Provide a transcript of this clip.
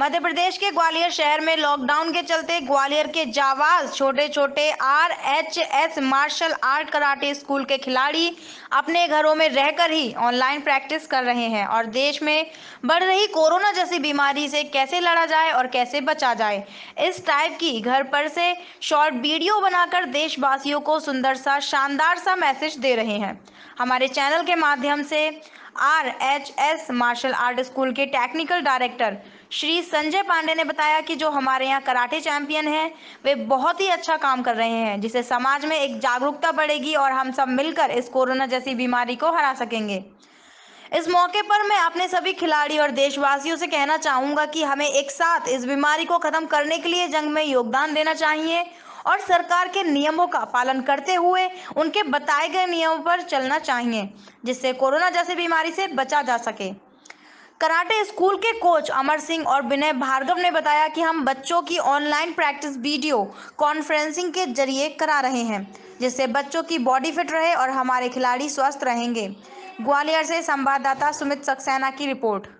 मध्य प्रदेश के ग्वालियर शहर में लॉकडाउन के चलते ग्वालियर के जावाज छोटे छोटे R H S martial art karate school के खिलाड़ी अपने घरों में रहकर ही ऑनलाइन प्रैक्टिस कर रहे हैं और देश में बढ़ रही कोरोना जैसी बीमारी से कैसे लड़ा जाए और कैसे बचा जाए इस टाइप की घर पर से शॉर्ट वीडियो बनाकर देशवासियों को सुंदर सा शानदार सा मैसेज दे रहे हैं हमारे चैनल के माध्यम से R H S martial art school के टेक्निकल डायरेक्टर श्री संजय पांडे ने बताया कि जो हमारे यहाँ कराटे चैंपियन हैं वे बहुत ही अच्छा काम कर रहे हैं जिससे समाज में एक जागरूकता बढ़ेगी और हम सब मिलकर इस कोरोना जैसी बीमारी को हरा सकेंगे इस मौके पर मैं अपने सभी खिलाड़ी और देशवासियों से कहना चाहूँगा कि हमें एक साथ इस बीमारी को खत्म करने के लिए जंग में योगदान देना चाहिए और सरकार के नियमों का पालन करते हुए उनके बताए गए नियमों पर चलना चाहिए जिससे कोरोना जैसी बीमारी से बचा जा सके कराटे स्कूल के कोच अमर सिंह और विनय भार्गव ने बताया कि हम बच्चों की ऑनलाइन प्रैक्टिस वीडियो कॉन्फ्रेंसिंग के जरिए करा रहे हैं जिससे बच्चों की बॉडी फिट रहे और हमारे खिलाड़ी स्वस्थ रहेंगे ग्वालियर से संवाददाता सुमित सक्सेना की रिपोर्ट